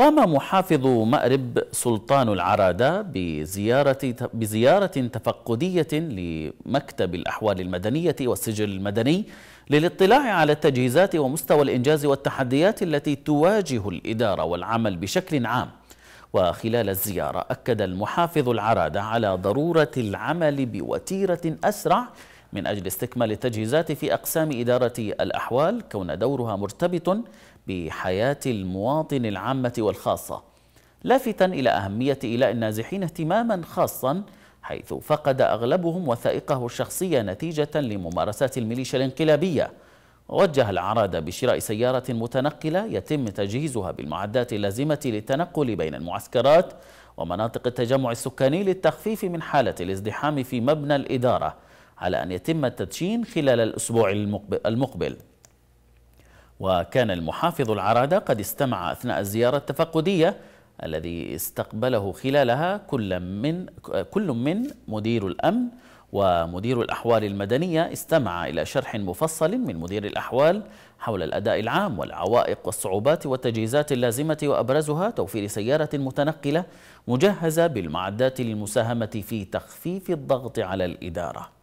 قام محافظ مأرب سلطان العرادة بزيارة, بزيارة تفقدية لمكتب الأحوال المدنية والسجل المدني للاطلاع على التجهيزات ومستوى الإنجاز والتحديات التي تواجه الإدارة والعمل بشكل عام وخلال الزيارة أكد المحافظ العرادة على ضرورة العمل بوتيرة أسرع من أجل استكمال التجهيزات في أقسام إدارة الأحوال كون دورها مرتبط بحياة المواطن العامة والخاصة لافتا إلى أهمية إيلاء النازحين اهتماما خاصا حيث فقد أغلبهم وثائقه الشخصية نتيجة لممارسات الميليشيا الانقلابية ووجه العرادة بشراء سيارة متنقلة يتم تجهيزها بالمعدات اللازمة للتنقل بين المعسكرات ومناطق التجمع السكاني للتخفيف من حالة الازدحام في مبنى الإدارة على أن يتم التدشين خلال الأسبوع المقبل وكان المحافظ العرادة قد استمع أثناء الزيارة التفقدية الذي استقبله خلالها كل من كل من مدير الأمن ومدير الأحوال المدنية استمع إلى شرح مفصل من مدير الأحوال حول الأداء العام والعوائق والصعوبات والتجهيزات اللازمة وأبرزها توفير سيارة متنقلة مجهزة بالمعدات للمساهمة في تخفيف الضغط على الإدارة